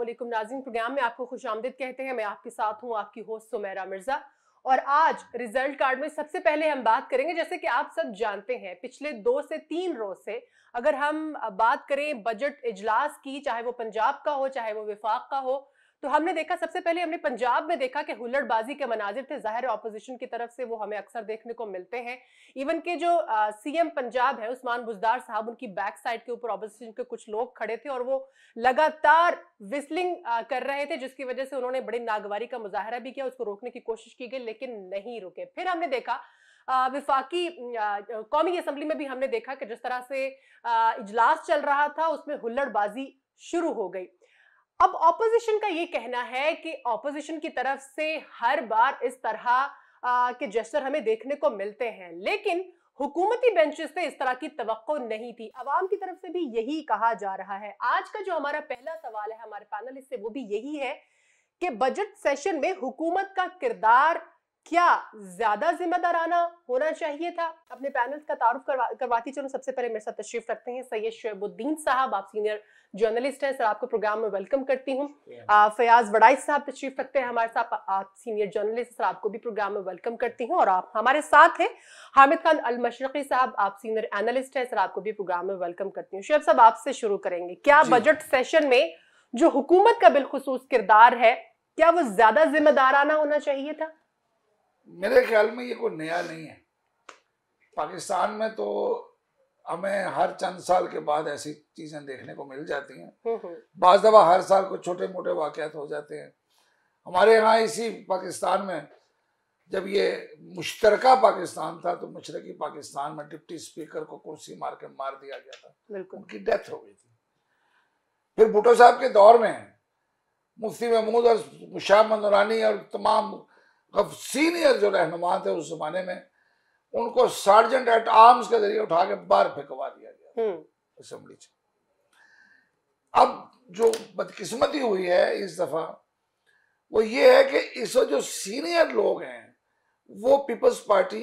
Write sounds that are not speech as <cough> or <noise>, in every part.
अल्लाम नाजिन प्रोग्राम में आपको खुश आमदद कहते हैं मैं आपके साथ हूँ आपकी होस्ट सुमेरा मिर्ज़ा और आज रिजल्ट कार्ड में सबसे पहले हम बात करेंगे जैसे कि आप सब जानते हैं पिछले दो से तीन रोज से अगर हम बात करें बजट इजलास की चाहे वो पंजाब का हो चाहे वो विफाक का हो तो हमने देखा सबसे पहले हमने पंजाब में देखा कि हुल्लड़बाजी के मनाजिर थे जाहिर ऑपोजिशन की तरफ से वो हमें अक्सर देखने को मिलते हैं इवन के जो सीएम पंजाब है उस्मान बुजदार साहब उनकी बैक साइड के ऊपर ऑपोजिशन के कुछ लोग खड़े थे और वो लगातार विस्लिंग कर रहे थे जिसकी वजह से उन्होंने बड़ी नागवारी का मुजाहरा भी किया उसको रोकने की कोशिश की गई लेकिन नहीं रुके फिर हमने देखा विफाकी कौमी असम्बली में भी हमने देखा कि जिस तरह से इजलास चल रहा था उसमें हुल्लड़बाजी शुरू हो गई अब ऑपोजिशन का ये कहना है कि ऑपोजिशन की तरफ से हर बार इस तरह के जेस्टर हमें देखने को मिलते हैं लेकिन हुकूमती बेंचेस से इस तरह की तो नहीं थी आवाम की तरफ से भी यही कहा जा रहा है आज का जो हमारा पहला सवाल है हमारे पैनलिस्ट से वो भी यही है कि बजट सेशन में हुकूमत का किरदार क्या ज्यादा जिम्मेदाराना होना चाहिए था अपने पैनल का तारुफ करवा करवाती चलो सबसे पहले मेरे साथ तशरीफ रखते हैं सैयद शेबुद्दीन साहब आप सीनियर जर्नलिस्ट हैं सर आपको प्रोग्राम में वेलकम करती हूँ फयाज वड़ाइज साहब तशरीफ रखते हैं हमारे साथ आप सीनियर जर्नलिस्ट सर आपको भी प्रोग्राम में वेलकम करती हूँ और आप हमारे साथ हैं हामिद खान अल मशरकी साहब आप सीनियर एनालिस्ट हैं सर आपको भी प्रोग्राम में वेलकम करती हूँ शेब साहब आपसे शुरू करेंगे क्या बजट सेशन में जो हुकूमत का बिलखसूस किरदार है क्या वो ज्यादा जिम्मेदाराना होना चाहिए था मेरे ख्याल में ये कोई नया नहीं है पाकिस्तान में तो हमें हर चंद साल के बाद ऐसी चीजें देखने को मिल जाती हैं हम्म, हम्म। बाज दफा हर साल कुछ छोटे मोटे वाकत हो जाते हैं हमारे यहाँ इसी पाकिस्तान में जब ये मुश्तर पाकिस्तान था तो मशरकी पाकिस्तान में डिप्टी स्पीकर को कुर्सी मार के मार दिया गया था उनकी डेथ हो गई थी फिर भुट्टो साहब के दौर में मुफ्ती महमूद और शाह मंदरानी और तमाम अब सीनियर जो रहनुमा थे उस जमाने में उनको सार्जेंट एट आर्म्स के जरिए उठा के बाहर फेंकवा दिया गया असेंबली हम्म। से अब जो बदकिस्मती हुई है इस दफा वो ये है कि इस जो सीनियर लोग हैं वो पीपल्स पार्टी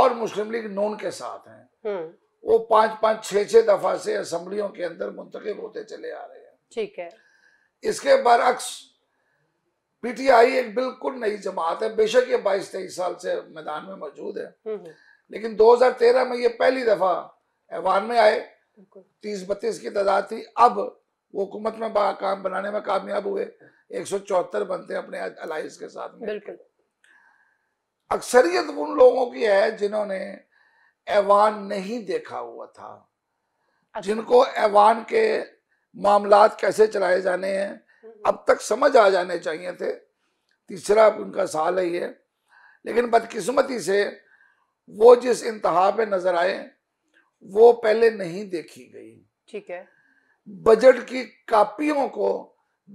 और मुस्लिम लीग नून के साथ हैं हम्म। वो पांच पांच छह छह दफा से असम्बलियों के अंदर मुंतखब होते चले आ रहे हैं ठीक है इसके बरक्स पीटीआई एक बिल्कुल नई जमात है बेशक ये बाईस तेईस साल से मैदान में मौजूद है हम्म, हम्म। लेकिन 2013 में ये पहली दफा ऐवान में आए तीस बत्तीस की तादाद थी अब वो हुकूमत में काम बनाने में कामयाब हुए एक सौ चौहत्तर बनते हैं अपने अलाइज के साथ में बिल्कुल अक्सरियत उन लोगों की है जिन्होंने ऐवान नहीं देखा हुआ था अच्छा। जिनको ऐवान के मामला कैसे चलाए जाने हैं हम्म। अब तक समझ आ जाने चाहिए थे तीसरा उनका साल है है लेकिन बदकिस्मती से वो जिस इंतहा पे नजर आए वो पहले नहीं देखी गई ठीक है बजट की कापियों को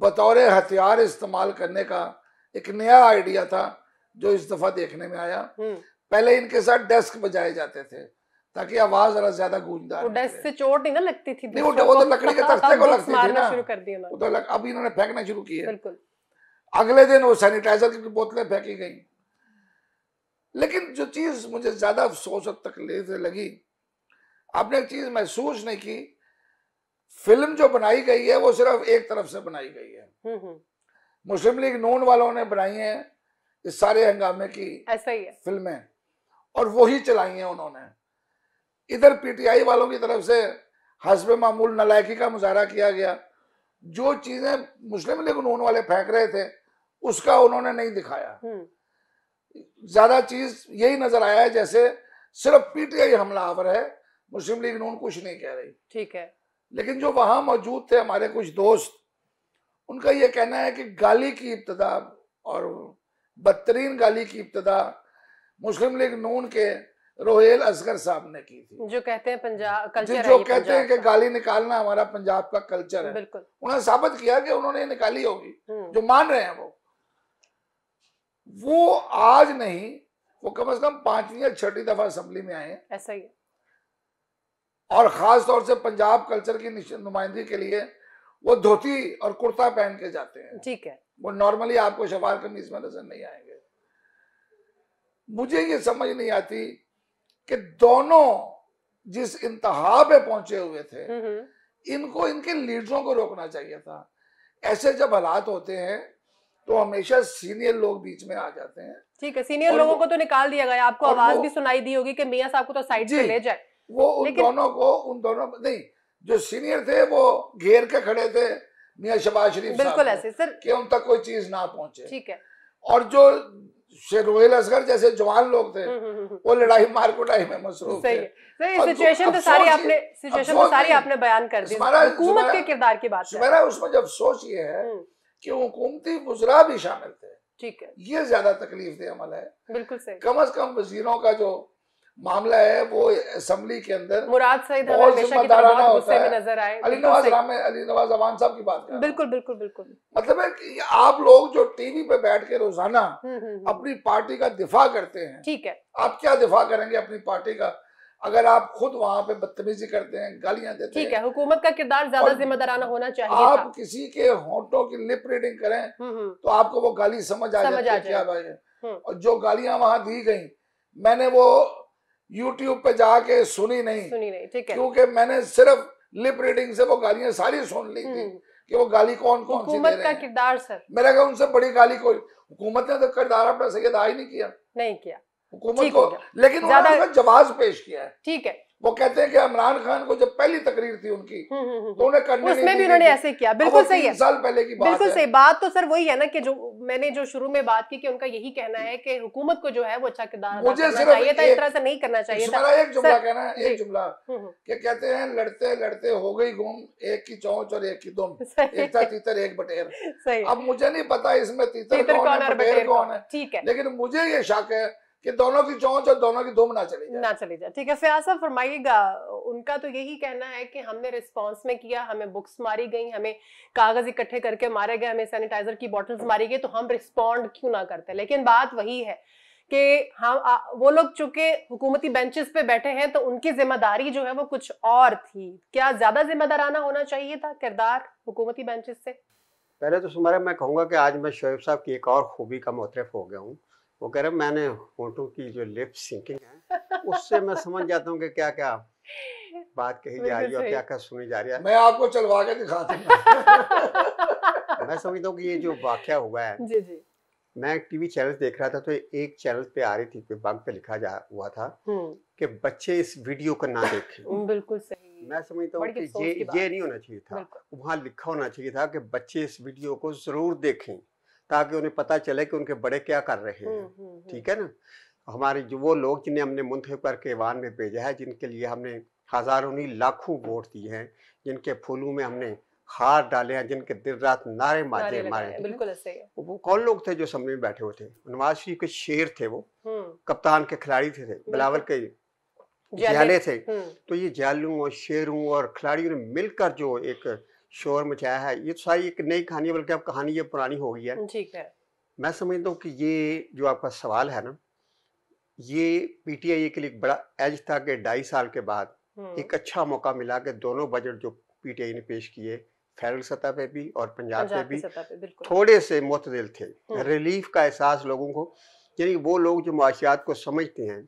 बतौर हथियार इस्तेमाल करने का एक नया आइडिया था जो इस दफा देखने में आया हम्म। पहले इनके साथ डेस्क बजाए जाते थे ताकि आवाज जरा ज्यादा गूंजदार वो डेस्क से चोट नहीं ना लगती थी नहीं वो वो तो लकड़ी के <laughs> तख्ते को लगती थी मारना शुरू कर दिया तो लग, अब इन्होंने फेंकना शुरू किया बिल्कुल अगले दिन वो सैनिटाइजर की बोतलें फेंकी गई लेकिन जो चीज मुझे ज्यादा अफसोस और तकलीफ लगी आपने एक चीज महसूस नहीं की फिल्म जो बनाई गई है वो सिर्फ एक तरफ से बनाई गई है हम्म, हम्म। मुस्लिम लीग नून वालों ने बनाई है इस सारे हंगामे की ऐसा ही है फिल्में और वही चलाई है उन्होंने इधर पीटीआई वालों की तरफ से हसब मामूल नलायकी का मुजाहरा किया गया जो चीजें मुस्लिम लीग नून वाले फेंक रहे थे उसका उन्होंने नहीं दिखाया हम्म। ज्यादा चीज यही नजर आया है जैसे सिर्फ पीटीआई हमला आवर है मुस्लिम लीग नून कुछ नहीं कह रही ठीक है लेकिन जो वहां मौजूद थे हमारे कुछ दोस्त उनका यह कहना है कि गाली की इब्तदा और बदतरीन गाली की इब्तदा मुस्लिम लीग नून के रोहेल असगर साहब ने की थी जो कहते हैं पंजाब कल्चर जो, जो कहते हैं कि गाली निकालना हमारा पंजाब का कल्चर है उन्होंने साबित किया कि उन्होंने निकाली होगी हम्म। जो मान रहे हैं वो वो आज नहीं वो कम से कम पांचवी या छठी दफा असम्बली में आए ऐसा ही और खास तौर से पंजाब कल्चर की नुमाइंदगी के लिए वो धोती और कुर्ता पहन के जाते हैं ठीक है वो नॉर्मली आपको शवार कमीज में नजर नहीं आएंगे मुझे ये समझ नहीं आती कि दोनों जिस इंतहा पे पहुंचे हुए थे इनको इनके लीडरों को रोकना चाहिए था ऐसे जब हालात होते हैं तो हमेशा सीनियर लोग बीच में आ जाते हैं ठीक है सीनियर लोगों को तो निकाल दिया गया आपको आवाज भी सुनाई दी होगी कि मियाँ साहब को तो साइड से ले जाए वो उन दोनों को उन दोनों नहीं जो सीनियर थे वो घेर के खड़े थे मियाँ शबाज शरीफ बिल्कुल ऐसे सर कि उन तक कोई चीज ना पहुंचे ठीक है और जो शेर असगर जैसे जवान लोग थे हम्म, हम्म, हम्म। वो लड़ाई मार कुटाई में मसरूफ थे सही सिचुएशन तो, तो सारी आपने सिचुएशन तो सारी आपने बयान कर दी हुकूमत के किरदार की बात उसमें जब सोच ये है कि हुकूमती भी शामिल थे ठीक है ये ज्यादा तकलीफ दे अमल है बिल्कुल सही कम अज कम वजीरों का जो मामला है वो असम्बली के अंदर मुराद सईद बहुत जिम्मेदाराना नजर आए अली नवाज राम अली नवाज अवान साहब की बात कर बिल्कुल बिल्कुल बिल्कुल मतलब है कि आप लोग जो टीवी पे बैठ के रोजाना हम्म, हम्म, हम्म। अपनी पार्टी का दिफा करते हैं ठीक है आप क्या दिफा करेंगे अपनी पार्टी का अगर आप खुद वहाँ पे बदतमीजी करते हैं गालियाँ देते ठीक है हुकूमत का किरदार ज्यादा जिम्मेदाराना होना चाहिए आप किसी के होंठों की लिप रीडिंग करें तो आपको वो गाली समझ आ जाती है क्या भाई और जो गालियाँ वहाँ दी गई मैंने वो यूट्यूब पे जाके सुनी नहीं सुनी नहीं ठीक है क्योंकि मैंने सिर्फ लिप रीडिंग से वो गालियां सारी सुन ली थी हम्म। कि वो गाली कौन कौन सी दे रहे का किरदार सर मेरा क्या उनसे बड़ी गाली कोई हुकूमत ने तो किरदार अपना सही अदा ही नहीं किया नहीं किया हुकूमत को लेकिन उन्होंने जवाब पेश किया है ठीक है वो कहते हैं कि इमरान खान को जब पहली तकरीर थी उनकी हम्म, हम्म, हम्म, तो उन्हें करने उसमें भी उन्होंने ऐसे किया बिल्कुल सही है साल पहले की बात बिल्कुल सही बात तो सर वही है ना कि जो मैंने जो शुरू में बात की कि उनका यही कहना है कि हुकूमत को जो है वो अच्छा किरदार मुझे चाहिए था इस तरह से नहीं करना चाहिए था एक जुमला कहना है एक जुमला कि कहते हैं लड़ते लड़ते हो गई गुम एक की चौच और एक की दुम <laughs> एक था तीतर एक बटेर अब मुझे नहीं पता इसमें तीतर कौन है ठीक है लेकिन मुझे ये शक है कि दोनों की चौंच और दोनों की धूम ना चली जाए ना चली जाए ठीक है फिर साहब फरमाइएगा उनका तो यही कहना है कि हमने रिस्पांस में किया हमें बुक्स मारी गई हमें कागज इकट्ठे करके मारे गए हमें सैनिटाइजर की बॉटल्स मारी गई तो हम रिस्पॉन्ड क्यों ना करते लेकिन बात वही है कि हम आ, वो लोग चूंकि हुकूमती बेंचेस पे बैठे हैं तो उनकी जिम्मेदारी जो है वो कुछ और थी क्या ज्यादा जिम्मेदाराना होना चाहिए था किरदार हुकूमती बेंचेस से पहले तो सुमारा मैं कहूँगा कि आज मैं शोएब साहब की एक और खूबी का मोतरफ हो गया हूँ वो कह रहे मैंने होठों की जो लिप सिंकिंग है उससे मैं समझ जाता हूँ कि क्या क्या बात कही जा रही है और क्या क्या सुनी जा रही है मैं आपको चलवा के दिखाती हूँ <laughs> मैं समझता हूँ कि ये जो वाक्य हुआ है जी जी मैं टीवी चैनल देख रहा था तो एक चैनल पे आ रही थी बंक पे लिखा जा हुआ था हम्म। कि बच्चे इस वीडियो को ना देखें बिल्कुल सही मैं समझता हूँ ये ये नहीं होना चाहिए था वहाँ लिखा होना चाहिए था कि बच्चे इस वीडियो को जरूर देखें ताकि उन्हें पता चले कि उनके बड़े क्या कर रहे हैं हम्म, हम्म, हम्म। ठीक है ना हमारे जो वो लोग जिन्हें हमने मुंतब करके वान में भेजा है जिनके लिए हमने हज़ारों ही लाखों वोट दिए हैं जिनके फूलों में हमने हार डाले हैं जिनके दिन रात नारे मारे मारे बिल्कुल वो कौन लोग थे जो समझ में बैठे हुए थे नवाज शरीफ के शेर थे वो कप्तान के खिलाड़ी थे, थे बिलावल के जाले थे तो ये जालू और शेरों और खिलाड़ियों ने मिलकर जो एक शोर मचाया है ये तो सारी एक नई कहानी बल्कि अब कहानी ये पुरानी हो गई है ठीक है मैं समझता हूँ कि ये जो आपका सवाल है ना ये पीटीआई के लिए बड़ा एज था कि ढाई साल के बाद हम्म। एक अच्छा मौका मिला कि दोनों बजट जो पीटीआई ने पेश किए फेडरल सतह पे भी और पंजाब पे भी पे थोड़े से मुतदिल थे हम्म। रिलीफ का एहसास लोगों को यानी वो लोग जो माशियात को समझते हैं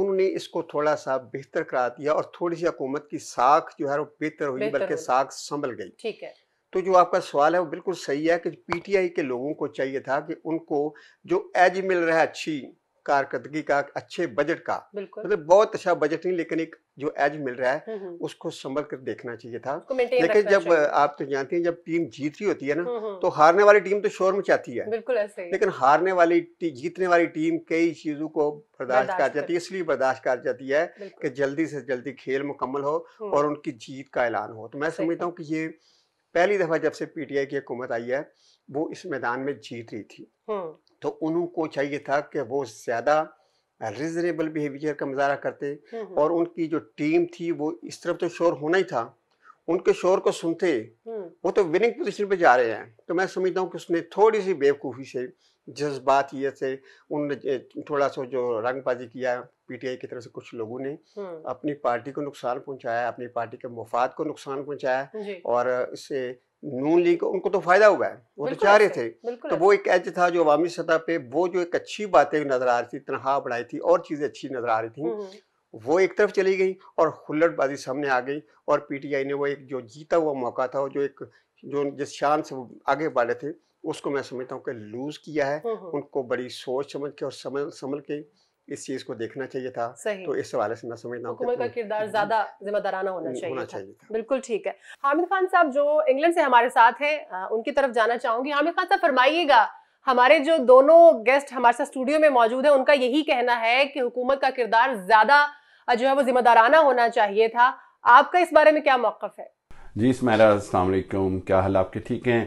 उन्होंने इसको थोड़ा सा बेहतर करा दिया और थोड़ी सी हुकूमत की साख जो है वो बेहतर हुई बल्कि साख संभल गई ठीक है तो जो आपका सवाल है वो बिल्कुल सही है कि पीटीआई के लोगों को चाहिए था कि उनको जो एज मिल रहा है अच्छी कारकर्दगी का अच्छे बजट का मतलब बहुत अच्छा बजट नहीं लेकिन एक जो एज मिल रहा है हम्म, हम्म। उसको संभल कर देखना चाहिए था लेकिन जब आप तो जानते हैं जब टीम जीत रही होती है ना हम्म, तो हारने वाली टीम तो शोर मचाती है बिल्कुल ऐसे लेकिन हारने वाली जीतने वाली टीम कई चीजों को बर्दाश्त कर जाती है इसलिए बर्दाश्त कर जाती है कि जल्दी से जल्दी खेल मुकम्मल हो और उनकी जीत का ऐलान हो तो मैं समझता हूँ कि ये पहली दफा जब से पीटीआई की हुकूमत आई है वो इस मैदान में जीत रही थी तो उनको चाहिए था कि वो ज़्यादा रिजनेबल बिहेवियर का मजारा करते हम्म, हम्म। और उनकी जो टीम थी वो इस तरफ तो शोर होना ही था उनके शोर को सुनते हम्म। वो तो विनिंग पोजीशन पे जा रहे हैं तो मैं समझता हूँ कि उसने थोड़ी सी बेवकूफ़ी से ये से उन थोड़ा सा जो रंगबाजी किया पीटीआई की तरफ से कुछ लोगों ने अपनी पार्टी को नुकसान पहुंचाया अपनी पार्टी के मफाद को नुकसान पहुंचाया और इससे नून लीग उनको तो फायदा हुआ है वो तो चाह रहे थे तो वो एक एज था जो अवामी सतह पे वो जो एक अच्छी बातें नजर आ रही थी तनखा बढ़ाई थी और चीजें अच्छी नजर आ रही थी हम्म, हम्म। वो एक तरफ चली गई और हुल्लड़बाजी सामने आ गई और पीटीआई ने वो एक जो जीता हुआ मौका था जो एक जो जिस शान से वो आगे बढ़े थे उसको मैं समझता हूँ कि लूज किया है हम्म, उनको बड़ी सोच समझ के और समझ समझ के इस चीज को देखना चाहिए था तो इस हवाले से मैं समझता हूँ का किरदार हम्म। ज्यादा जिम्मेदाराना होना चाहिए, होना चाहिए था। बिल्कुल ठीक है हामिद खान साहब जो इंग्लैंड से हमारे साथ हैं उनकी तरफ जाना चाहूंगी हामिद खान साहब फरमाइएगा हमारे जो दोनों गेस्ट हमारे साथ स्टूडियो में मौजूद है उनका यही कहना है कि हुकूमत का किरदार ज्यादा जो है वो जिम्मेदाराना होना चाहिए था आपका इस बारे में क्या मौकफ है जी इसमें क्या हाल आपके ठीक है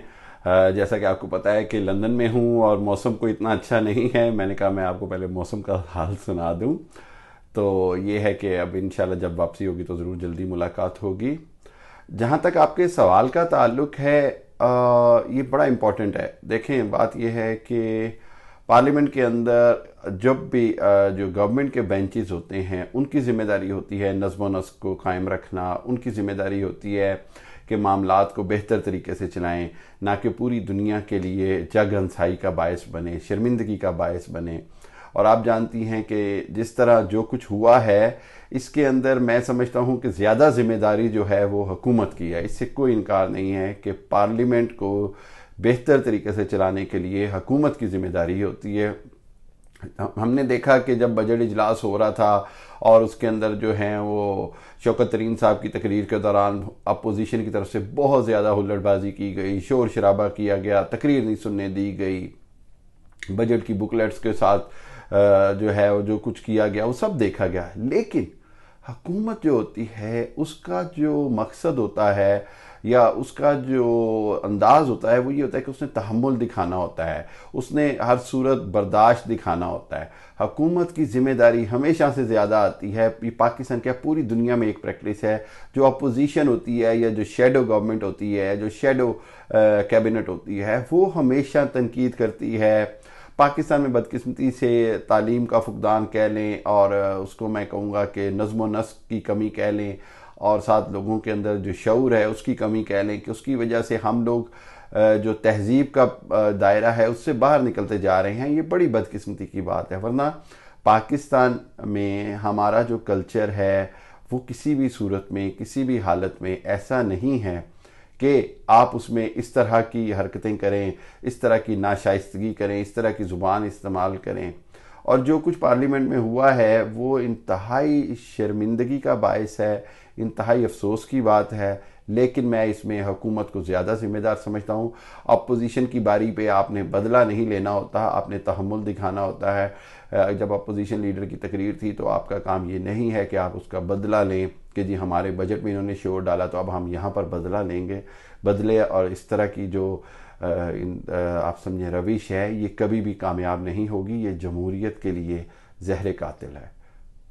जैसा कि आपको पता है कि लंदन में हूँ और मौसम को इतना अच्छा नहीं है मैंने कहा मैं आपको पहले मौसम का हाल सुना दूँ तो ये है कि अब इन जब वापसी होगी तो ज़रूर जल्दी मुलाकात होगी जहाँ तक आपके सवाल का ताल्लुक है आ, ये बड़ा इम्पॉर्टेंट है देखें बात यह है कि पार्लियामेंट के अंदर जब भी जो गवर्नमेंट के बेंचेस होते हैं उनकी ज़िम्मेदारी होती है नज्म नस्क को कायम रखना उनकी ज़िम्मेदारी होती है के मामला को बेहतर तरीके से चलाएं ना कि पूरी दुनिया के लिए जग हंसाई का बायस बने शर्मिंदगी का बायस बने और आप जानती हैं कि जिस तरह जो कुछ हुआ है इसके अंदर मैं समझता हूं कि ज़्यादा ज़िम्मेदारी जो है वो हुकूमत की है इससे कोई इनकार नहीं है कि पार्लियामेंट को बेहतर तरीके से चलाने के लिए हुकूमत की ज़िम्मेदारी होती है हमने देखा कि जब बजट इजलास हो रहा था और उसके अंदर जो है वो शौकत तरीन साहब की तकरीर के दौरान अपोजिशन की तरफ से बहुत ज़्यादा हुल्लड़बाजी की गई शोर शराबा किया गया तकरीर नहीं सुनने दी गई बजट की बुकलेट्स के साथ जो है वो जो कुछ किया गया वो सब देखा गया लेकिन हकूमत जो होती है उसका जो मकसद होता है या उसका जो अंदाज़ होता है वो ये होता है कि उसने तहमुल दिखाना होता है उसने हर सूरत बर्दाश्त दिखाना होता है हकूमत की जिम्मेदारी हमेशा से ज़्यादा आती है ये पाकिस्तान क्या पूरी दुनिया में एक प्रैक्टिस है जो अपोजिशन होती है या जो शेडो गवर्नमेंट होती है जो शेडो कैबिनेट होती है वो हमेशा तनकीद करती है पाकिस्तान में बदकस्मती से तालीम का फुकदान कह लें और उसको मैं कहूँगा कि नज़म नस्क की कमी कह लें और साथ लोगों के अंदर जो शौर है उसकी कमी कह लें कि उसकी वजह से हम लोग जो तहजीब का दायरा है उससे बाहर निकलते जा रहे हैं ये बड़ी बदकिस्मती की बात है वरना पाकिस्तान में हमारा जो कल्चर है वो किसी भी सूरत में किसी भी हालत में ऐसा नहीं है कि आप उसमें इस तरह की हरकतें करें इस तरह की नाशाइस्तगी करें इस तरह की ज़ुबान इस्तेमाल करें और जो कुछ पार्लियामेंट में हुआ है वो इंतहाई शर्मिंदगी का बायस है इंतहाई अफसोस की बात है लेकिन मैं इसमें हुकूमत को ज़्यादा ज़िम्मेदार समझता हूँ अपोजिशन की बारी पे आपने बदला नहीं लेना होता आपने तहमुल दिखाना होता है जब अपोजिशन लीडर की तकरीर थी तो आपका काम ये नहीं है कि आप उसका बदला लें कि जी हमारे बजट में इन्होंने शोर डाला तो अब हम यहाँ पर बदला लेंगे बदले और इस तरह की जो आप समझें रविश है ये कभी भी कामयाब नहीं होगी ये जमहूरीत के लिए जहर कातिल है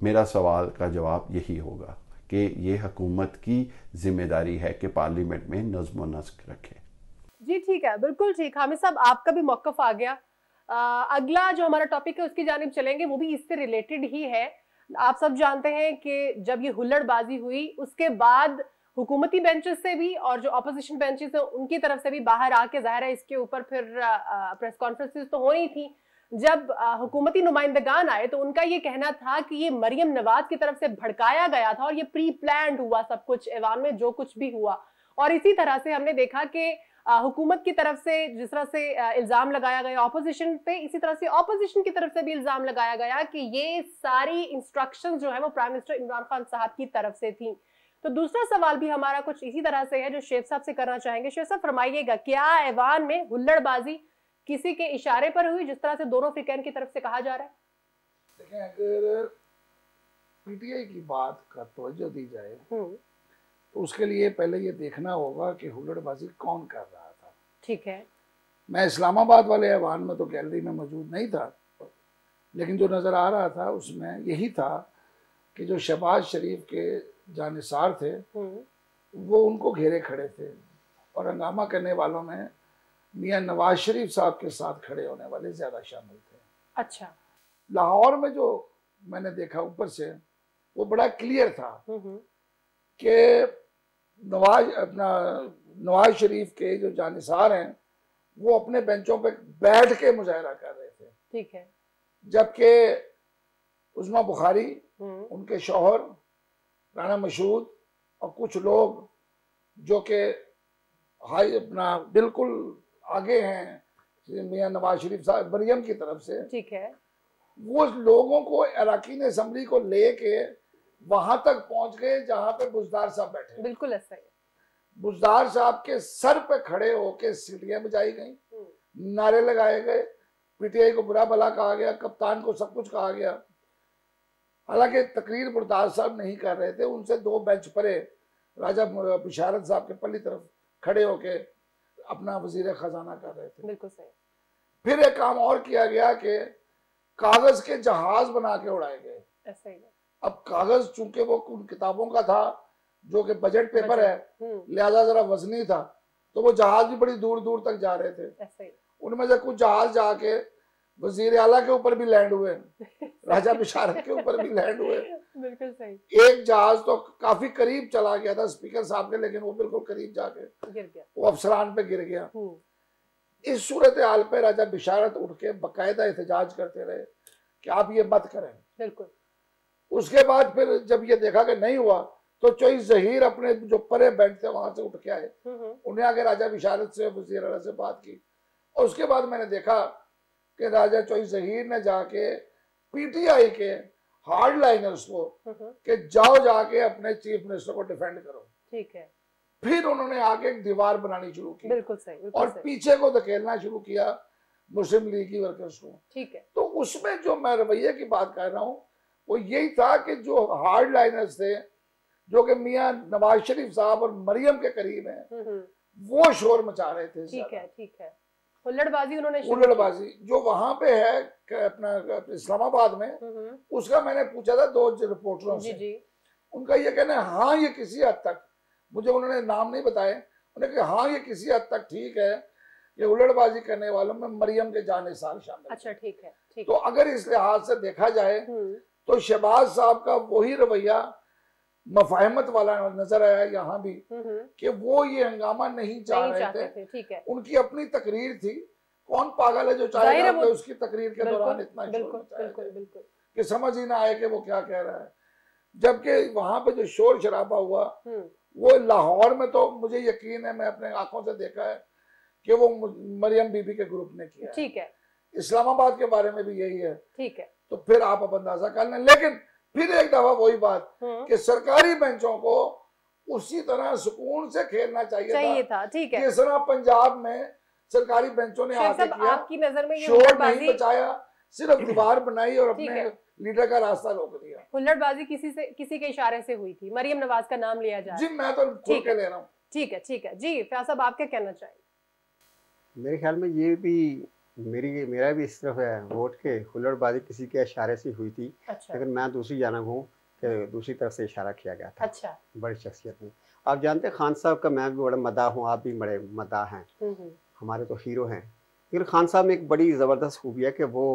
मेरा सवाल का जवाब यही होगा कि ये हकूमत की जिम्मेदारी है कि पार्लियामेंट में नज्म नस्क रखे जी ठीक है बिल्कुल ठीक हामिद साहब आपका भी मौकफ आ गया आ, अगला जो हमारा टॉपिक है उसकी जानब चलेंगे वो भी इससे रिलेटेड ही है आप सब जानते हैं कि जब ये हुल्लड़बाजी हुई उसके बाद हुकूमती बेंचेस से भी और जो अपोजिशन बेंचेस हैं उनकी तरफ से भी बाहर आके जाहिर है इसके ऊपर फिर प्रेस कॉन्फ्रेंसिस तो हो रही थी जब हुकूमती नुमाइंदगान आए तो उनका ये कहना था कि ये मरियम नवाज की तरफ से भड़काया गया था और ये प्री प्लान हुआ सब कुछ ऐवान में जो कुछ भी हुआ और इसी तरह से हमने देखा कि हुकूमत की तरफ से जिस तरह से इल्ज़ाम लगाया गया ऑपोजिशन पे इसी तरह से ऑपोजिशन की तरफ से भी इल्ज़ाम लगाया गया कि ये सारी इंस्ट्रक्शन जो है वो प्राइम मिनिस्टर इमरान खान साहब की तरफ से थी तो दूसरा सवाल भी हमारा कुछ इसी तरह से है जो शेख साहब से करना चाहेंगे शेख साहब फरमाइएगा क्या ऐवान में हुल्लड़बाजी किसी के इशारे पर हुई जिस तरह से दोनों फिकैन की तरफ से कहा जा रहा है देखें अगर पीटीआई की बात का तवज्जो दी जाए हम्म। तो उसके लिए पहले ये देखना होगा कि हुलड़बाजी कौन कर रहा था ठीक है मैं इस्लामाबाद वाले अहवान में तो गैलरी में मौजूद नहीं था लेकिन जो नज़र आ रहा था उसमें यही था कि जो शहबाज शरीफ के जानसार थे हम्म। वो उनको घेरे खड़े थे और हंगामा करने वालों में मियाँ नवाज शरीफ साहब के साथ खड़े होने वाले ज्यादा शामिल थे अच्छा लाहौर में जो मैंने देखा ऊपर से वो बड़ा क्लियर था हम्म, हम्म। कि नवाज अपना नवाज शरीफ के जो जानसार हैं वो अपने बेंचों पे बैठ के मुजाहरा कर रहे थे ठीक है जबकि उजमा बुखारी हम्म। उनके शोहर राना मशहूद और कुछ लोग जो के हाई अपना बिल्कुल आगे हैं मियाँ नवाज शरीफ साहब मरियम की तरफ से ठीक है वो लोगों को अराकीन असम्बली को लेके वहां तक पहुंच गए जहां पे बुजदार साहब बैठे बिल्कुल ऐसा ही बुजदार साहब के सर पे खड़े होके सीटियां बजाई गई हम्म। नारे लगाए गए पीटीआई को बुरा भला कहा गया कप्तान को सब कुछ कहा गया हालांकि तकरीर बुजदार साहब नहीं कर रहे थे उनसे दो बेंच परे राजा बिशारत साहब के पल्ली तरफ खड़े होके अपना वजीर खजाना कर रहे थे बिल्कुल सही फिर एक काम और किया गया कि कागज के जहाज बना के उड़ाए गए अब कागज चूंकि वो उन किताबों का था जो कि बजट पेपर है हम्म। लिहाजा जरा वजनी था तो वो जहाज भी बड़ी दूर दूर तक जा रहे थे उनमें से कुछ जहाज जाके वजीर अला के ऊपर भी लैंड हुए <laughs> राजा बिशारत के ऊपर भी लैंड हुए बिल्कुल सही एक जहाज तो काफी करीब चला गया था स्पीकर साहब के लेकिन वो बिल्कुल करीब जाके गिर गया वो अफसरान पे गिर गया हम्म। इस सूरत हाल पे राजा बिशारत उठ के बाकायदा एहतजाज करते रहे कि आप ये मत करें बिल्कुल उसके बाद फिर जब ये देखा कि नहीं हुआ तो चोई जहीर अपने जो परे बैठ थे वहां से उठ के आए हम्म, हम्म। उन्हें आगे राजा बिशारत से वजीर अला से बात की और उसके बाद मैंने देखा कि राजा चोई जहीर ने जाके पीटीआई के हार्ड लाइन है उसको हम्म। कि जाओ जाके अपने चीफ मिनिस्टर को डिफेंड करो ठीक है फिर उन्होंने आगे एक दीवार बनानी शुरू की बिल्कुल सही बिल्कुल और सही। पीछे को धकेलना शुरू किया मुस्लिम लीग की वर्कर्स को ठीक है तो उसमें जो मैं रवैये की बात कर रहा हूँ वो यही था कि जो हार्ड लाइनर्स थे जो कि मियाँ नवाज शरीफ साहब और मरियम के करीब हैं हम्म, हम्म। वो शोर मचा रहे थे ठीक है ठीक है उल्लड़बाजी जो वहाँ पे है अपना इस्लामाबाद में हम्म, हम्म। उसका मैंने पूछा था दो रिपोर्टरों से उनका ये कहना है हाँ ये किसी हद तक मुझे उन्होंने नाम नहीं बताए उन्होंने कहा हाँ ये किसी हद तक ठीक है ये उलटबाजी करने वालों में मरियम के जाने साल शामिल अच्छा ठीक है ठीक तो अगर इस लिहाज से देखा जाए हम्म। तो शहबाज साहब का वही रवैया मफाहमत वाला नजर आया यहाँ भी हम्म, हम्म। कि वो ये हंगामा नहीं चाह रहे थे, उनकी अपनी तकरीर थी कौन पागल है जो चाहेगा उसकी तकरीर के दौरान इतना कि समझ ही ना आए कि वो क्या कह रहा है जबकि वहां पे जो शोर शराबा हुआ हम्म। वो लाहौर में तो मुझे यकीन है मैं अपने आंखों से देखा है कि वो मरियम बीबी के ग्रुप ने किया ठीक है इस्लामाबाद के बारे में भी यही है ठीक है तो फिर आप अब अंदाजा कर लें लेकिन फिर एक दफा वही बात हाँ। कि सरकारी बेंचों को उसी तरह सुकून से खेलना चाहिए, चाहिए था, ठीक है जिस तरह पंजाब में सरकारी बेंचों ने आगे किया आपकी नजर में शोर नहीं बचाया सिर्फ दीवार बनाई और अपने लीडर का रास्ता रोक दिया हुल्लड़बाजी किसी से किसी के इशारे से हुई थी मरियम नवाज का नाम लिया जाए जी मैं तो ठीक है ले रहा हूँ ठीक है ठीक है जी फैसल आप क्या कहना चाहेंगे मेरे ख्याल में ये भी मेरी मेरा भी इस तरफ है वोट के हुलड़बाजी किसी के इशारे से हुई थी अच्छा। लेकिन मैं दूसरी जानब हूँ कि दूसरी तरफ से इशारा किया गया था अच्छा। बड़ी शख्सियत में आप जानते हैं खान साहब का मैं भी बड़ा मदा हूँ आप भी बड़े मदा हैं हम्म, हम्म। हमारे तो हीरो हैं लेकिन खान साहब में एक बड़ी ज़बरदस्त खूबी है कि वो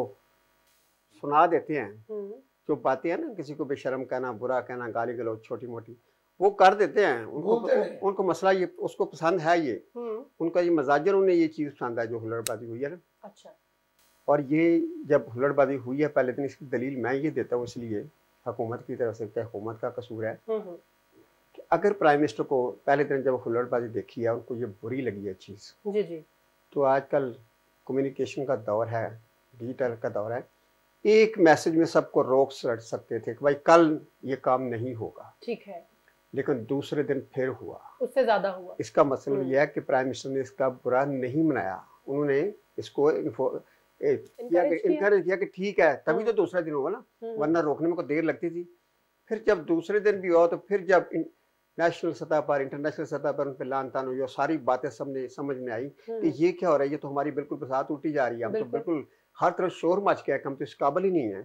सुना देते हैं हम्म। जो बातें हैं ना किसी को बेशरम कहना बुरा कहना गाली गलौज छोटी मोटी वो कर देते हैं उनको उनको मसला ये उसको पसंद है ये हम्म। उनका ये मजाजर उन्हें ये चीज़ पसंद है जो हुलड़बाजी हुई है ना अच्छा और ये जब हुलड़बाजी हुई है पहले दिन इसकी दलील मैं ये देता हूँ इसलिए हुकूमत की तरफ से क्या हुकूमत का कसूर है हम्म, हम्म। कि अगर प्राइम मिनिस्टर को पहले दिन जब हुलड़बाजी देखी है उनको ये बुरी लगी है चीज़ जी जी तो आजकल कम्युनिकेशन का दौर है डिजिटल का दौर है एक मैसेज में सबको रोक सकते थे कि भाई कल ये काम नहीं होगा ठीक है लेकिन दूसरे दिन फिर हुआ उससे ज्यादा हुआ इसका मतलब यह है कि प्राइम मिनिस्टर ने इसका बुरा नहीं मनाया उन्होंने इसको इनकरेज किया कि ठीक है तभी तो हाँ। दूसरा दिन हुआ ना हम्म। वरना रोकने में को देर लगती थी फिर जब दूसरे दिन भी हुआ तो फिर जब नेशनल सतह पर इंटरनेशनल सतह पर उन पर लान तान हुई सारी बातें सबने समझ में आई हम्म। कि ये क्या हो रहा है ये तो हमारी बिल्कुल बसात उल्टी जा रही है हम तो बिल्कुल हर तरफ शोर मच गया कि हम तो इस काबल ही नहीं है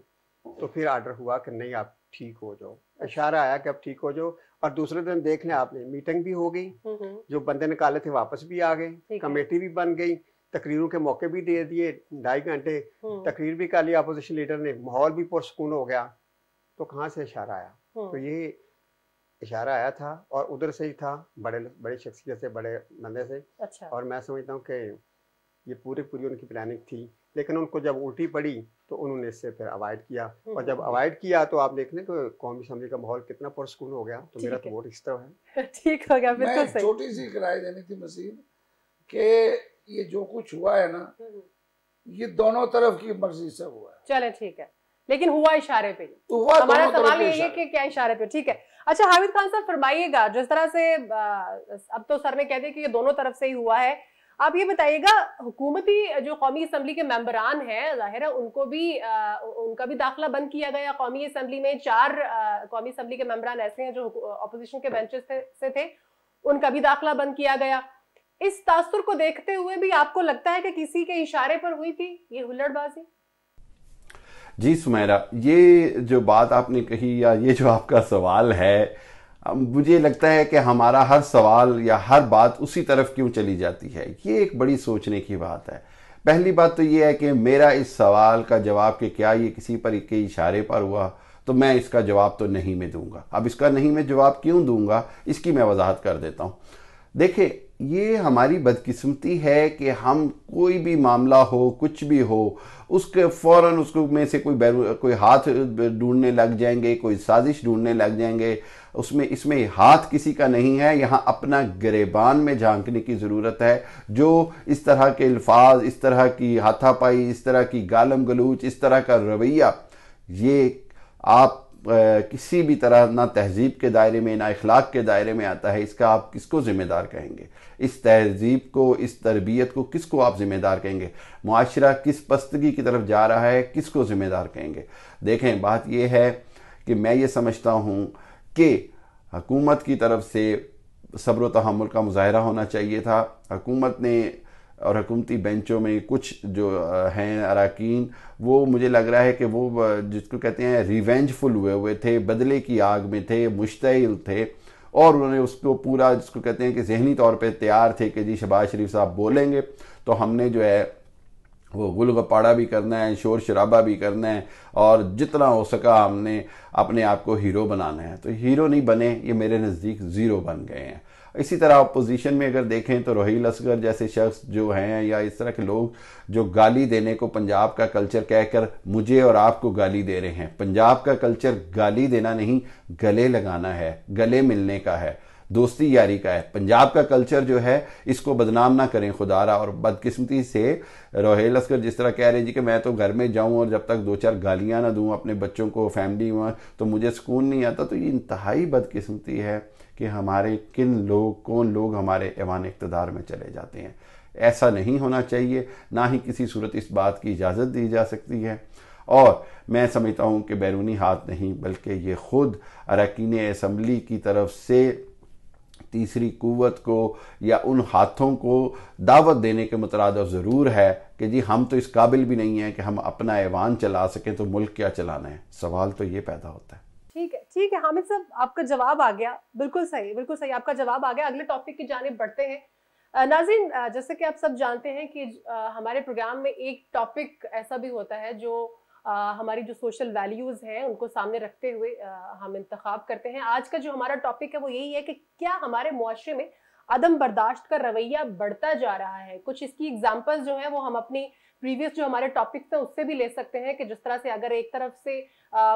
तो फिर आर्डर हुआ कि नहीं आप ठीक हो जाओ इशारा आया कि अब ठीक हो जाओ और दूसरे दिन देख लें आपने मीटिंग भी हो गई हम्म, हम्म। जो बंदे निकाले थे वापस भी आ गए कमेटी भी बन गई तकरीरों के मौके भी दे दिए ढाई घंटे हम्म। तकरीर भी कर ली अपोजिशन लीडर ने माहौल भी पुरसकून हो गया तो कहाँ से इशारा आया तो ये इशारा आया था और उधर से ही था बड़े बड़े शख्सियत से बड़े बंदे से अच्छा। और मैं समझता हूँ कि ये पूरी पूरी उनकी प्लानिंग थी लेकिन उनको जब उल्टी पड़ी तो उन्होंने इससे फिर अवॉइड किया हम्म, और जब अवॉइड हम्म। किया तो आप देख लें तो कौमी असम्बली का माहौल कितना पुरस्कून हो गया तो मेरा तो वोट इस तरह है <laughs> ठीक हो गया बिल्कुल छोटी सी राय देनी थी मसीद के ये जो कुछ हुआ है ना हम्म, ये दोनों तरफ की मर्जी से हुआ है चले ठीक है लेकिन हुआ इशारे पे हुआ हमारा सवाल ये है कि क्या इशारे पे ठीक है अच्छा हामिद खान साहब फरमाइएगा जिस तरह से अब तो सर ने कह दिया कि ये दोनों तरफ से ही हुआ है आप ये बताइएगा हुकूमती जो कौमी असम्बली के मेम्बरान हैं ज़ाहिर है उनको भी आ, उनका भी दाखिला बंद किया गया कौमी असम्बली में चार कौमी असम्बली के मेम्बरान ऐसे हैं जो अपोजिशन के बेंचेस से थे उनका भी दाखिला बंद किया गया इस तासुर को देखते हुए भी आपको लगता है कि किसी के इशारे पर हुई थी ये हुल्लड़बाजी जी सुमेरा ये जो बात आपने कही या ये जो आपका सवाल है मुझे लगता है कि हमारा हर सवाल या हर बात उसी तरफ क्यों चली जाती है ये एक बड़ी सोचने की बात है पहली बात तो ये है कि मेरा इस सवाल का जवाब कि क्या ये किसी पर के इशारे पर हुआ तो मैं इसका जवाब तो नहीं मैं दूंगा अब इसका नहीं मैं जवाब क्यों दूंगा इसकी मैं वजाहत कर देता हूँ देखिए ये हमारी बदकिस्मती है कि हम कोई भी मामला हो कुछ भी हो उसके फ़ौर उसको में से कोई कोई हाथ ढूंढने लग जाएंगे कोई साजिश ढूंढने लग जाएंगे उसमें इसमें हाथ किसी का नहीं है यहाँ अपना गरेबान में झांकने की ज़रूरत है जो इस तरह के अल्फाज इस तरह की हाथापाई इस तरह की गालम गलूच इस तरह का रवैया ये आप किसी भी तरह ना तहजीब के दायरे में ना अखलाक के दायरे में आता है इसका आप किसको ज़िम्मेदार कहेंगे इस तहजीब को इस तरबियत को किसको आप ज़िम्मेदार कहेंगे माशरा किस पस्तगी की तरफ जा रहा है किसको ज़िम्मेदार कहेंगे देखें बात यह है कि मैं ये समझता हूँ कि हकूमत की तरफ से सब्र तहमुल का मुजाहरा होना चाहिए था हकूमत ने और हकूमती बेंचों में कुछ जो हैं अरकान वो मुझे लग रहा है कि वो जिसको कहते हैं रिवेंजफुल हुए हुए थे बदले की आग में थे मुश्तिल थे और उन्होंने उसको पूरा जिसको कहते हैं कि जहनी तौर पर तैयार थे कि जी शबाज शरीफ साहब बोलेंगे तो हमने जो है वो गुल गपाड़ा भी करना है शोर शराबा भी करना है और जितना हो सका हमने अपने आप को हीरो बनाना है तो हीरो नहीं बने ये मेरे नज़दीक ज़ीरो बन गए हैं इसी तरह अपोजिशन में अगर देखें तो रोहिल असगर जैसे शख्स जो हैं या इस तरह के लोग जो गाली देने को पंजाब का कल्चर कहकर मुझे और आपको गाली दे रहे हैं पंजाब का कल्चर गाली देना नहीं गले लगाना है गले मिलने का है दोस्ती यारी का है पंजाब का कल्चर जो है इसको बदनाम ना करें खुदारा और बदकिस्मती से रोहेल असकर जिस तरह कह रहे हैं जी कि मैं तो घर में जाऊं और जब तक दो चार गालियां ना दूं अपने बच्चों को फैमिली में तो मुझे सुकून नहीं आता तो ये इंतहाई बदकिस्मती है कि हमारे किन लोग कौन लोग हमारे ऐवान इकतदार में चले जाते हैं ऐसा नहीं होना चाहिए ना ही किसी सूरत इस बात की इजाज़त दी जा सकती है और मैं समझता हूँ कि बैरूनी हाथ नहीं बल्कि ये ख़ुद अरकान असम्बली की तरफ से तीसरी कुवत को या उन हाथों को दावत देने के मुतरद ज़रूर है कि जी हम तो इस काबिल भी नहीं है कि हम अपना ऐवान चला सकें तो मुल्क क्या चलाना है सवाल तो ये पैदा होता है ठीक है ठीक है हामिद साहब आपका जवाब आ गया बिल्कुल सही बिल्कुल सही आपका जवाब आ गया अगले टॉपिक की जानब बढ़ते हैं नाजिन जैसे कि आप सब जानते हैं कि हमारे प्रोग्राम में एक टॉपिक ऐसा भी होता है जो हमारी जो सोशल वैल्यूज़ हैं उनको सामने रखते हुए हम इंतखब करते हैं आज का जो हमारा टॉपिक है वो यही है कि क्या हमारे मुआरे में अदम बर्दाश्त का रवैया बढ़ता जा रहा है कुछ इसकी एग्जाम्पल्स जो है वो हम अपनी प्रीवियस जो हमारे टॉपिक थे उससे भी ले सकते हैं कि जिस तरह से अगर एक तरफ से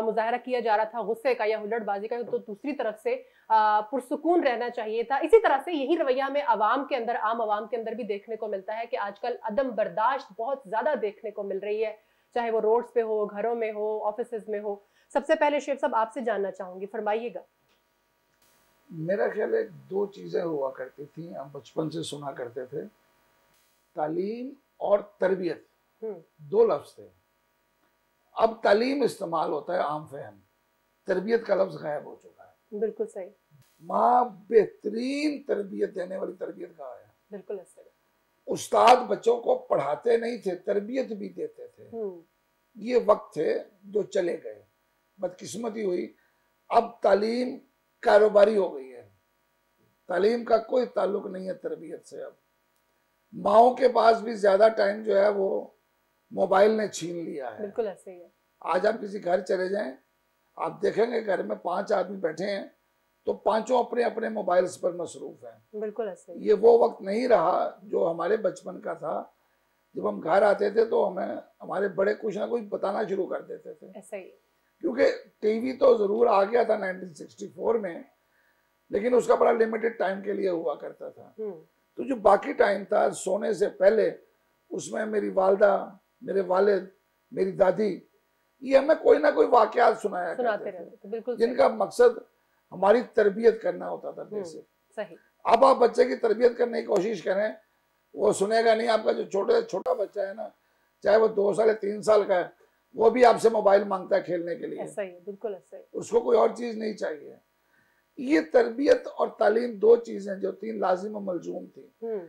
मुजाहरा किया जा रहा था गुस्से का या हुल्लड़बाजी का तो दूसरी तरफ से पुरसकून रहना चाहिए था इसी तरह से यही रवैया हमें आवाम के अंदर आम आवाम के अंदर भी देखने को मिलता है कि आजकल अदम बर्दाश्त बहुत ज़्यादा देखने को मिल रही है चाहे वो रोड्स पे हो घरों में हो ऑफिस में हो सबसे पहले शेख साहब आपसे जानना चाहूंगी फरमाइएगा मेरा ख्याल है दो चीज़ें हुआ करती थी हम बचपन से सुना करते थे तालीम और तरबियत हम्म। दो लफ्ज थे अब तालीम इस्तेमाल होता है आम फहम तरबियत का लफ्ज गायब हो चुका है बिल्कुल सही माँ बेहतरीन तरबियत देने वाली तरबियत कहा है बिल्कुल उस्ताद बच्चों को पढ़ाते नहीं थे तरबियत भी देते थे हम्म। ये वक्त थे जो चले गए बदकिस्मती हुई अब तालीम कारोबारी हो गई है तालीम का कोई ताल्लुक नहीं है तरबियत से अब माओ के पास भी ज्यादा टाइम जो है वो मोबाइल ने छीन लिया है बिल्कुल ऐसे ही है आज आप किसी घर चले जाएं आप देखेंगे घर में पांच आदमी बैठे हैं तो पांचों अपने अपने मोबाइल्स पर मसरूफ हैं बिल्कुल ये वो वक्त नहीं रहा जो हमारे बचपन का था जब हम घर आते थे तो हमें हमारे बड़े कुछ ना कुछ बताना शुरू कर देते थे ऐसा ही क्योंकि टीवी तो ज़रूर आ गया था 1964 में लेकिन उसका बड़ा लिमिटेड टाइम के लिए हुआ करता था हम्म। तो जो बाकी टाइम था सोने से पहले उसमें मेरी वालदा मेरे वालिद मेरी दादी ये हमें कोई ना कोई वाकयात सुनाया करते थे बिल्कुल जिनका मकसद हमारी तरबियत करना होता था फिर हम्म, से अब आप बच्चे की तरबियत करने की कोशिश करें वो सुनेगा नहीं आपका जो छोटे छोटा बच्चा है ना चाहे वो दो साल या तीन साल का है वो भी आपसे मोबाइल मांगता है खेलने के लिए ऐसा ही बिल्कुल ऐसा ही उसको कोई और चीज़ नहीं चाहिए ये तरबियत और तालीम दो चीज़ें जो तीन लाजिम और मलजूम थी हम्म।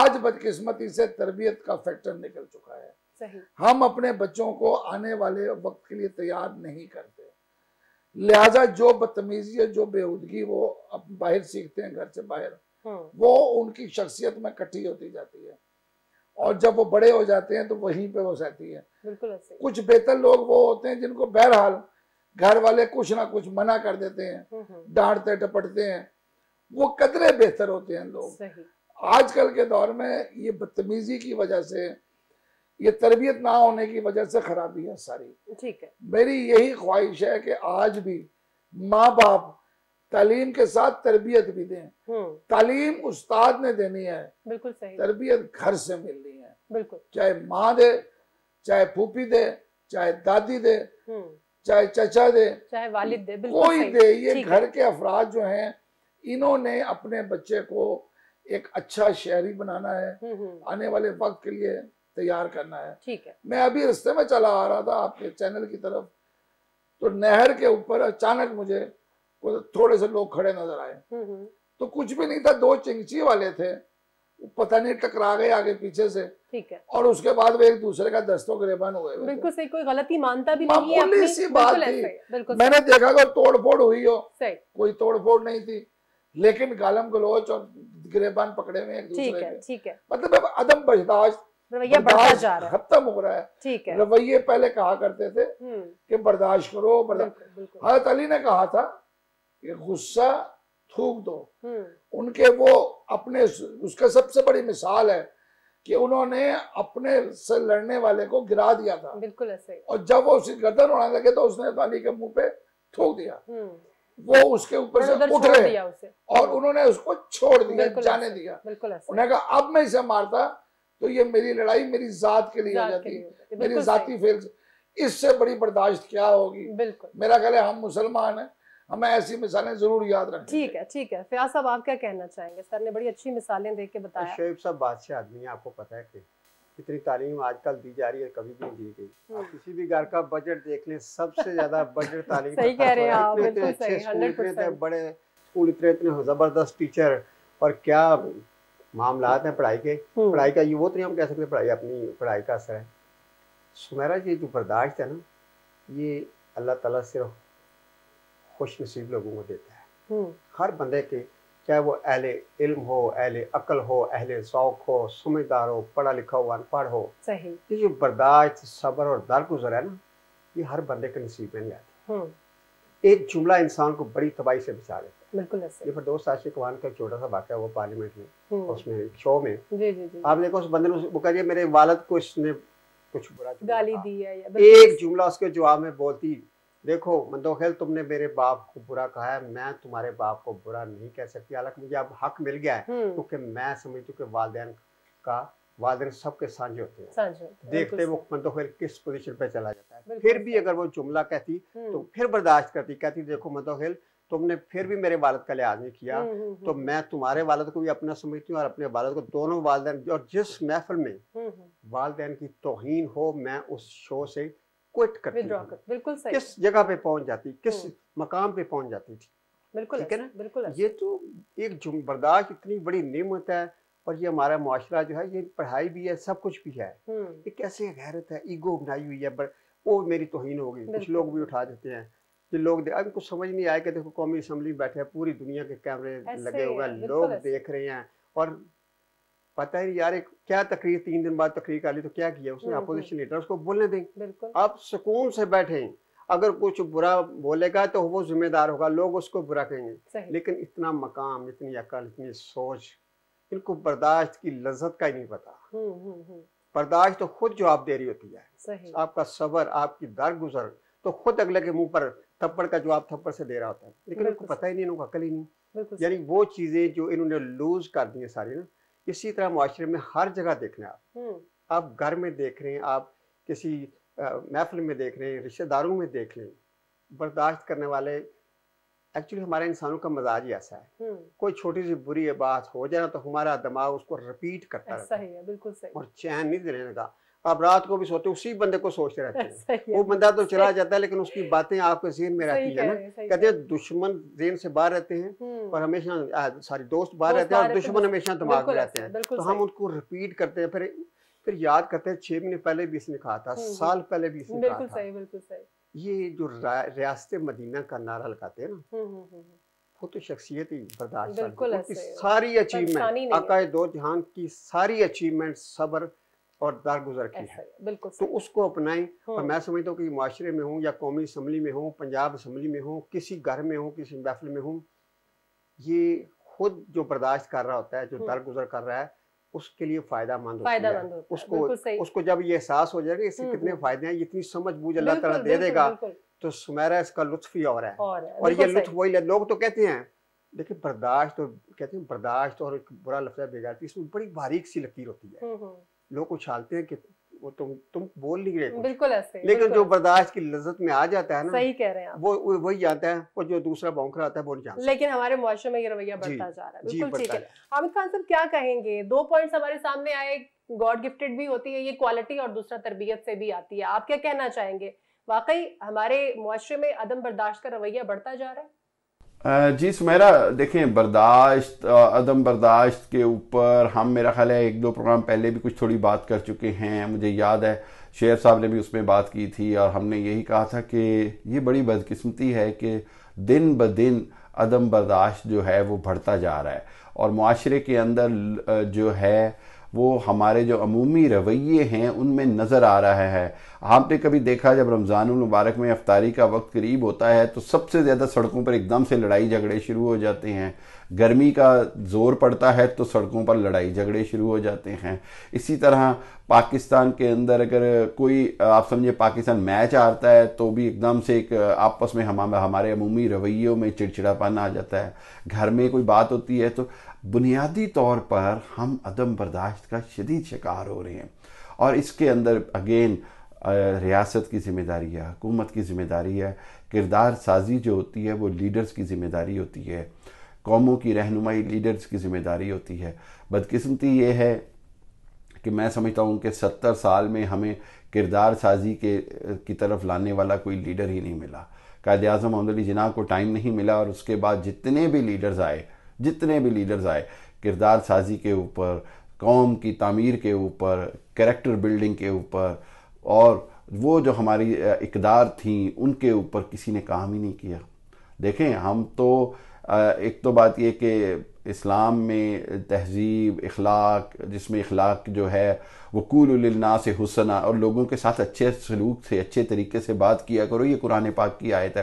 आज बदकिस्मती से तरबियत का फैक्टर निकल चुका है हम अपने बच्चों को आने वाले वक्त के लिए तैयार नहीं करते लिहाजा जो बदतमीजी है जो बेहूदगी वो अब बाहर सीखते हैं घर से बाहर हाँ। वो उनकी शख्सियत में इकट्ठी होती जाती है और जब वो बड़े हो जाते हैं तो वहीं पे वो सहती है कुछ बेहतर लोग वो होते हैं जिनको बहरहाल घर वाले कुछ ना कुछ मना कर देते हैं हम्म, हम्म। डांटते टपटते हैं वो कदरे बेहतर होते हैं लोग आजकल के दौर में ये बदतमीजी की वजह से ये तरबियत ना होने की वजह से खराबी है सारी ठीक है मेरी यही ख्वाहिश है कि आज भी माँ बाप तालीम के साथ तरबियत भी दें हम्म। तालीम उस्ताद ने देनी है बिल्कुल सही तरबियत घर से मिलनी है बिल्कुल चाहे माँ दे चाहे फूफी दे चाहे दादी दे हम्म। चाहे चचा दे चाहे वालिद दे कोई दे ये घर के अफराद जो हैं इन्होंने अपने बच्चे को एक अच्छा शहरी बनाना है हम्म, आने वाले वक्त के लिए तैयार करना है ठीक है मैं अभी रस्ते में चला आ रहा था आपके चैनल की तरफ तो नहर के ऊपर अचानक मुझे थोड़े से लोग खड़े नजर आए हम्म, हम्म। तो कुछ भी नहीं था दो चिंगची वाले थे पता नहीं टकरा गए आगे पीछे से ठीक है और उसके बाद वे एक दूसरे का दस्तों गिरबान हुए बिल्कुल सही कोई गलती मानता भी हाँ, नहीं है सी बात थी मैंने देखा कि तोड़फोड़ हुई हो कोई तोड़फोड़ नहीं थी लेकिन गालम गलोच और गिरेबान पकड़े में एक दूसरे ठीक है मतलब अदम बर्दाश्त रवैया बढ़ता जा रहा है खत्म हो रहा है ठीक है रवैये पहले कहा करते थे हम्म। कि बर्दाश्त करो हजरत अली ने कहा था कि गुस्सा थूक दो हम्म। उनके वो अपने उसका सबसे बड़ी मिसाल है कि उन्होंने अपने से लड़ने वाले को गिरा दिया था बिल्कुल ऐसे और जब वो उसकी गर्दन उड़ाने लगे तो उसने अली के मुंह पे थूक दिया हम्म। वो उसके ऊपर से उठ रहे और उन्होंने उसको छोड़ दिया जाने दिया उन्होंने कहा अब मैं इसे मारता तो ये मेरी लड़ाई मेरी जात के लिए हो जाती है मेरी जाती फेर इससे बड़ी बर्दाश्त क्या होगी बिल्कुल मेरा ख्याल है हम मुसलमान हैं हमें ऐसी मिसालें जरूर याद रखें ठीक है ठीक है फिर साहब आप क्या कहना चाहेंगे सर ने बड़ी अच्छी मिसालें देख के तो बताया शेब साहब बादशाह आदमी है आपको पता है कि कितनी तालीम आजकल दी जा रही है कभी भी दी गई हम्म। किसी भी घर का बजट देख लें सबसे ज्यादा बजट तालीम सही कह रहे हैं आप बिल्कुल सही 100% बड़े स्कूल इतने इतने जबरदस्त टीचर और क्या मामला हैं पढ़ाई के हम्म। पढ़ाई का ये वो तो नहीं हम कह सकते पढ़ाई अपनी पढ़ाई का असर है सुमेरा ये जो बर्दाश्त है ना ये अल्लाह ताला सिर्फ खुश नसीब लोगों को देता है हम्म। हर बंदे के चाहे वो अहले इल्म हो अहले अकल हो अहले शौक हो समझदार हो पढ़ा लिखा हो अनपढ़ हो सही तो ये जो बर्दाश्त सब्र और दरगुजर है ना ये हर बंदे के नसीब में नहीं आती हम्म। एक जुमला इंसान को बड़ी तबाही से बचा देता बिल्कुल ये फिरदौस का छोटा सा वाक्य वो पार्लियामेंट में हम्म। उसमें शो में जी जी जी आप देखो उस बंदे ने वो कह मेरे वालद को इसने कुछ बुरा गाली दी है एक जुमला उसके जवाब में बोलती देखो मंदोखेल तुमने मेरे बाप को बुरा कहा है मैं तुम्हारे बाप को बुरा नहीं कह सकती हालांकि मुझे अब हक मिल गया है हम्म। क्योंकि मैं समझती हूँ कि वालदेन का वालदेन सबके साझे होते हैं देखते वो मंदोखेल किस पोजीशन पे चला जाता है फिर भी अगर वो जुमला कहती तो हम्म। फिर बर्दाश्त करती कहती देखो मंदोखेल तुमने फिर भी मेरे वालद का लिहाज नहीं किया हम्म, हम्म, तो हम्म। मैं तुम्हारे वालद को भी अपना समझती हूँ और अपने वालद को दोनों वाले और जिस महफल में वाले की तोहन हो मैं उस शो से क्विट कर, बिल्कुल सही किस जगह पे पहुंच जाती किस मकाम पे पहुंच जाती थी बिल्कुल ठीक है ना बिल्कुल ये तो एक जुम बर्दाश्त इतनी बड़ी नियमत है और ये हमारा माशरा जो है ये पढ़ाई भी है सब कुछ भी है ये कैसे गैरत है ईगो बनाई हुई है वो मेरी तोहिन हो गई कुछ लोग भी उठा देते हैं कि लोग अभी कुछ समझ नहीं आया कि देखो कौमी असम्बली बैठे हैं पूरी दुनिया के कैमरे लगे हुए हैं लोग देख रहे हैं और पता है यार एक क्या तकरीर तीन दिन बाद तकरीर कर ली तो क्या किया उसने अपोजिशन हम्म, लीडर हम्म। उसको बोलने दें आप सुकून से बैठे अगर कुछ बुरा बोलेगा तो वो जिम्मेदार होगा लोग उसको बुरा कहेंगे लेकिन इतना मकाम इतनी अकल इतनी सोच इनको बर्दाश्त की लज्जत का ही नहीं पता हम्म, बर्दाश्त तो खुद जो आप दे रही होती है आपका सबर आपकी दर गुजर तो खुद अगले के मुंह पर थप्पड़ का जवाब थप्पड़ से दे रहा होता है लेकिन उनको पता ही नहीं इनको अकल ही नहीं यानी वो चीज़ें जो इन्होंने लूज कर दी है सारी ना इसी तरह माशरे में हर जगह देख रहे हैं आप हम्म। आप घर में देख रहे हैं आप किसी महफिल में देख रहे हैं रिश्तेदारों में देख रहे हैं बर्दाश्त करने वाले एक्चुअली हमारे इंसानों का मजाज ही ऐसा है हम्म। कोई छोटी सी बुरी बात हो जाए ना तो हमारा दिमाग उसको रिपीट करता रहता है बिल्कुल सही और चैन नहीं देने लगा आप रात को भी सोते उसी बंदे को सोचते रहते हैं वो बंदा तो चला जाता है लेकिन उसकी बातें आपके जहन में रहती है ना कहते हैं दुश्मन जहन से बाहर रहते हैं हम्म। और हमेशा सारी दोस्त बाहर रहते हैं और दुश्मन हमेशा दिमाग में रहते हैं तो हम उनको रिपीट करते हैं फिर फिर याद करते हैं छह महीने पहले भी इसने कहा था हम्म, हम्म। साल पहले भी इसने कहा था ये जो रियासत मदीना का नारा लगाते हैं ना वो तो शख्सियत ही बर्दाश्त सारी अचीवमेंट अकाए दो जहान की सारी अचीवमेंट सबर और दर गुजर की है बिल्कुल तो उसको अपनाएं हाँ। और मैं समझता हूँ कि माशरे में हूँ या कौमी असम्बली में हूँ पंजाब असम्बली में हूँ किसी घर में हूँ किसी महफिल में हूँ ये खुद जो बर्दाश्त कर रहा होता है जो हाँ। दर गुजर कर रहा है उसके लिए फायदा मंद होता, मंद उसको उसको जब ये एहसास हो जाएगा इससे हम्म, कितने हम्म। फायदे हैं इतनी समझ बूझ अल्लाह तला दे देगा तो सुमेरा इसका लुत्फ ही और है और, ये लुत्फ वही लोग तो कहते हैं देखिए बर्दाश्त और कहते हैं बर्दाश्त और एक बुरा लफ्जा है इसमें बड़ी बारीक सी लकीर होती है हम्म, लोग उछालते हैं कि वो तुम तुम बोल नहीं रहे बिल्कुल ऐसे लेकिन जो बर्दाश्त की लज्जत में आ जाता है ना सही कह रहे हैं वो वही जाता है और जो दूसरा बौखरा आता है वो जाता है लेकिन हमारे मुआशरे में ये रवैया बढ़ता जा रहा है बिल्कुल ठीक है हामिद खान साहब क्या कहेंगे दो पॉइंट्स हमारे सामने आए गॉड गिफ्टेड भी होती है ये क्वालिटी और दूसरा तरबियत से भी आती है आप क्या कहना चाहेंगे वाकई हमारे मुआरे में अदम बर्दाश्त का रवैया बढ़ता जा रहा है जी सुमेरा देखें बर्दाश्त अदम बर्दाश्त के ऊपर हम मेरा ख्याल है एक दो प्रोग्राम पहले भी कुछ थोड़ी बात कर चुके हैं मुझे याद है शेर साहब ने भी उसमें बात की थी और हमने यही कहा था कि ये बड़ी बदकिस्मती है कि दिन ब दिन अदम बर्दाश्त जो है वो बढ़ता जा रहा है और माशरे के अंदर जो है वो हमारे जो अमूमी रवैये हैं उनमें नज़र आ रहा है आपने कभी देखा जब रमज़ानमबारक में अफ्तारी का वक्त करीब होता है तो सबसे ज़्यादा सड़कों पर एकदम से लड़ाई झगड़े शुरू हो जाते हैं गर्मी का जोर पड़ता है तो सड़कों पर लड़ाई झगड़े शुरू हो जाते हैं इसी तरह पाकिस्तान के अंदर अगर कोई आप समझे पाकिस्तान मैच आता है तो भी एकदम से एक आपस में हम हमारे अमूमी रवैयों में चिड़चिड़ापन आ जाता है घर में कोई बात होती है तो बुनियादी तौर पर हम अदम बर्दाश्त का शदीद शिकार हो रहे हैं और इसके अंदर अगेन रियासत की ज़िम्मेदारी है हुकूमत की ज़िम्मेदारी है किरदार साजी जो होती है वो लीडर्स की ज़िम्मेदारी होती है कौमों की रहनुमाई लीडर्स की ज़िम्मेदारी होती है बदकिस्मती ये है कि मैं समझता हूँ कि सत्तर साल में हमें किरदार साजी के की तरफ लाने वाला कोई लीडर ही नहीं मिला कायद अजम अहमद अली जिना को टाइम नहीं मिला और उसके बाद जितने भी लीडर्स आए जितने भी लीडर्स आए किरदार साजी के ऊपर कौम की तमीर के ऊपर करेक्टर बिल्डिंग के ऊपर और वो जो हमारी इकदार थी उनके ऊपर किसी ने काम ही नहीं किया देखें हम तो एक तो बात यह कि इस्लाम में तहजीब इखलाक जिसमें इखलाक जो है वकूलना से हुसना और लोगों के साथ अच्छे सलूक से अच्छे तरीके से बात किया करो ये कुरान पाक की आयत है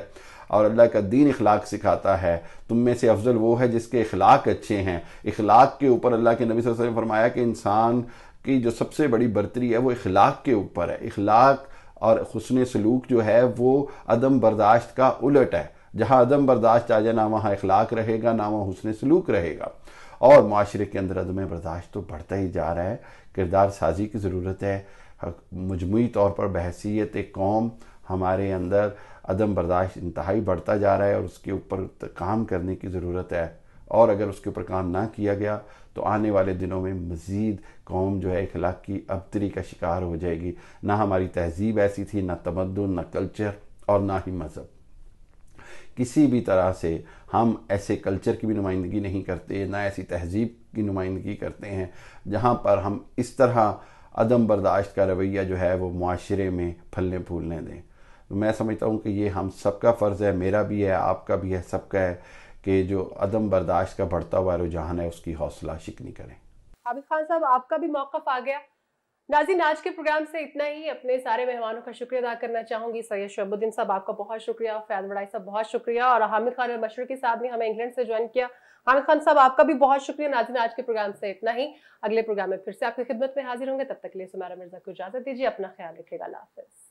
और अल्लाह का दीन इखलाक सिखाता है तुम में से अफजल वो है जिसके इखलाक अच्छे हैं इखलाक के ऊपर अल्लाह के नबी वसल्लम ने फरमाया कि इंसान की जो सबसे बड़ी बर्तरी है वो इखलाक के ऊपर है इखलाक और हसन सलूक जो है वो अदम बर्दाश्त का उलट है जहाँ अदम बर्दाश्त आ जाए ना वहाँ इखलाक रहेगा ना वहाँ हसन सलूक रहेगा और माशरे के अंदर अदम बर्दाश्त तो बढ़ता ही जा रहा है किरदार साजी की ज़रूरत है मजमू तौर पर बहसीत एक कौम हमारे अंदर अदम बर्दाश्त इंतहाई बढ़ता जा रहा है और उसके ऊपर काम करने की ज़रूरत है और अगर उसके ऊपर काम ना किया गया तो आने वाले दिनों में मज़ीद कौम जो है इखलाक की अबतरी का शिकार हो जाएगी ना हमारी तहजीब ऐसी थी ना तमदन ना कल्चर और ना ही मज़हब किसी भी तरह से हम ऐसे कल्चर की भी नुमाइंदगी नहीं करते ना ऐसी तहजीब की नुमाइंदगी करते हैं जहाँ पर हम इस तरह अदम बर्दाश्त का रवैया जो है वो माशरे में फलने फूलने दें तो मैं समझता हूँ कि ये हम सबका फ़र्ज़ है मेरा भी है आपका भी है सबका है कि जो अदम बर्दाश्त का बढ़ता हुआ रुझान है उसकी हौसला शिकनी करें आबिद खान साहब आपका भी मौक़ आ गया नाजिन आज के प्रोग्राम से इतना ही अपने सारे मेहमानों का शुक्रिया अदा करना चाहूँगी सैयद शहबुद्दीन साहब आपका बहुत शुक्रिया फैज बड़ाई साहब बहुत शुक्रिया और हामिद खान और के साथ भी हमें इंग्लैंड से ज्वाइन किया हामिद खान साहब आपका भी बहुत शुक्रिया नाजिन आज के प्रोग्राम से इतना ही अगले प्रोग्राम में फिर से आपकी खिदमत में हाजिर होंगे तब तक लिए सुमारा मिर्जा को इजाजत दीजिए अपना ख्याल रखेगा हाफिज़